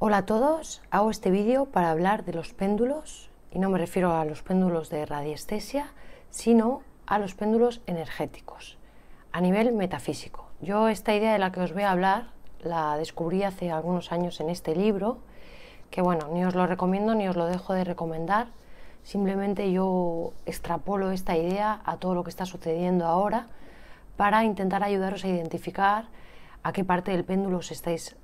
Hola a todos, hago este vídeo para hablar de los péndulos y no me refiero a los péndulos de radiestesia, sino a los péndulos energéticos a nivel metafísico. Yo esta idea de la que os voy a hablar la descubrí hace algunos años en este libro, que bueno, ni os lo recomiendo ni os lo dejo de recomendar, simplemente yo extrapolo esta idea a todo lo que está sucediendo ahora para intentar ayudaros a identificar a qué parte del péndulo os estáis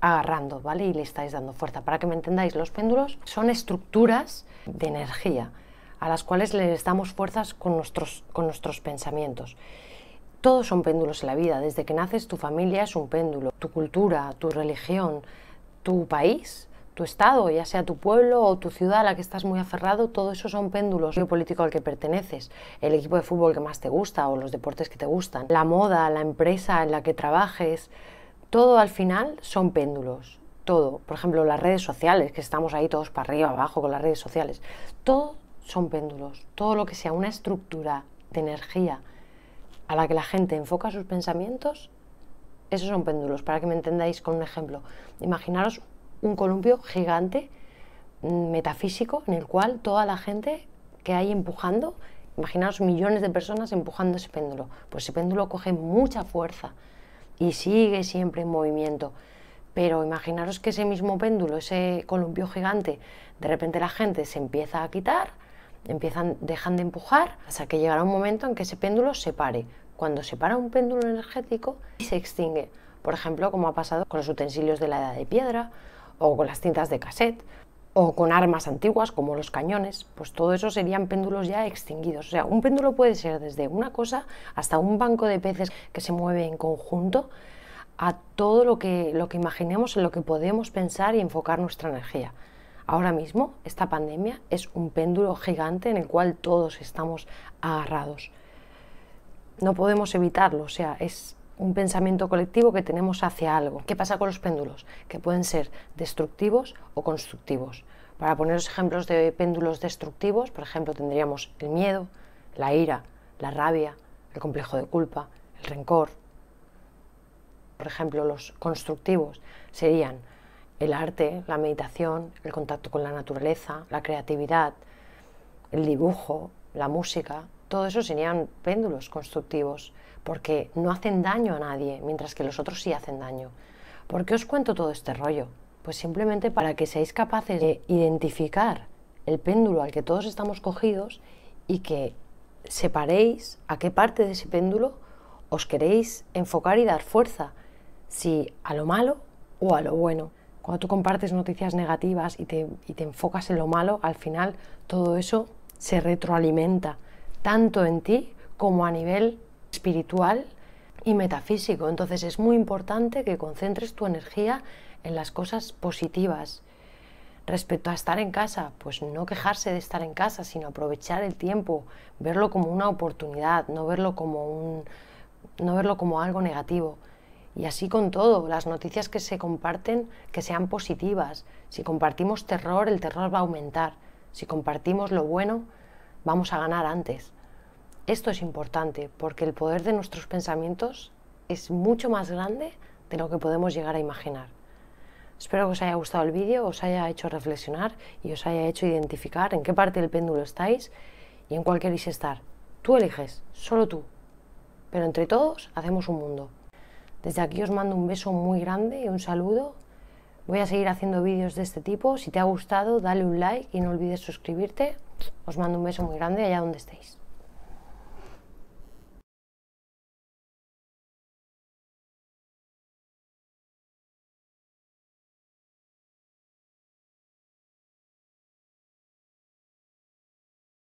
agarrando, ¿vale? Y le estáis dando fuerza. Para que me entendáis, los péndulos son estructuras de energía a las cuales les damos fuerzas con nuestros, con nuestros pensamientos. Todos son péndulos en la vida. Desde que naces tu familia es un péndulo. Tu cultura, tu religión, tu país, tu estado, ya sea tu pueblo o tu ciudad a la que estás muy aferrado, todo eso son péndulos. El político al que perteneces, el equipo de fútbol que más te gusta o los deportes que te gustan, la moda, la empresa en la que trabajes, todo al final son péndulos, todo. Por ejemplo, las redes sociales, que estamos ahí todos para arriba, abajo con las redes sociales. Todo son péndulos, todo lo que sea una estructura de energía a la que la gente enfoca sus pensamientos, esos son péndulos. Para que me entendáis con un ejemplo, imaginaros un columpio gigante mm, metafísico en el cual toda la gente que hay empujando, imaginaros millones de personas empujando ese péndulo, pues ese péndulo coge mucha fuerza y sigue siempre en movimiento. Pero imaginaros que ese mismo péndulo, ese columpio gigante, de repente la gente se empieza a quitar, empiezan, dejan de empujar, hasta que llegará un momento en que ese péndulo se pare. Cuando se para un péndulo energético, se extingue. Por ejemplo, como ha pasado con los utensilios de la edad de piedra o con las cintas de cassette o con armas antiguas como los cañones, pues todo eso serían péndulos ya extinguidos. O sea, un péndulo puede ser desde una cosa hasta un banco de peces que se mueve en conjunto a todo lo que, lo que imaginemos, en lo que podemos pensar y enfocar nuestra energía. Ahora mismo esta pandemia es un péndulo gigante en el cual todos estamos agarrados. No podemos evitarlo, o sea, es, un pensamiento colectivo que tenemos hacia algo. ¿Qué pasa con los péndulos? Que pueden ser destructivos o constructivos. Para poneros ejemplos de péndulos destructivos, por ejemplo, tendríamos el miedo, la ira, la rabia, el complejo de culpa, el rencor. Por ejemplo, los constructivos serían el arte, la meditación, el contacto con la naturaleza, la creatividad, el dibujo, la música, todo eso serían péndulos constructivos, porque no hacen daño a nadie, mientras que los otros sí hacen daño. ¿Por qué os cuento todo este rollo? Pues simplemente para que seáis capaces de identificar el péndulo al que todos estamos cogidos y que separéis a qué parte de ese péndulo os queréis enfocar y dar fuerza, si a lo malo o a lo bueno. Cuando tú compartes noticias negativas y te, y te enfocas en lo malo, al final todo eso se retroalimenta tanto en ti como a nivel espiritual y metafísico. Entonces es muy importante que concentres tu energía en las cosas positivas. Respecto a estar en casa, pues no quejarse de estar en casa, sino aprovechar el tiempo, verlo como una oportunidad, no verlo como, un, no verlo como algo negativo. Y así con todo, las noticias que se comparten que sean positivas. Si compartimos terror, el terror va a aumentar. Si compartimos lo bueno, vamos a ganar antes. Esto es importante porque el poder de nuestros pensamientos es mucho más grande de lo que podemos llegar a imaginar. Espero que os haya gustado el vídeo, os haya hecho reflexionar y os haya hecho identificar en qué parte del péndulo estáis y en cuál queréis estar. Tú eliges, solo tú. Pero entre todos hacemos un mundo. Desde aquí os mando un beso muy grande y un saludo. Voy a seguir haciendo vídeos de este tipo. Si te ha gustado, dale un like y no olvides suscribirte. Os mando un beso muy grande allá donde estéis.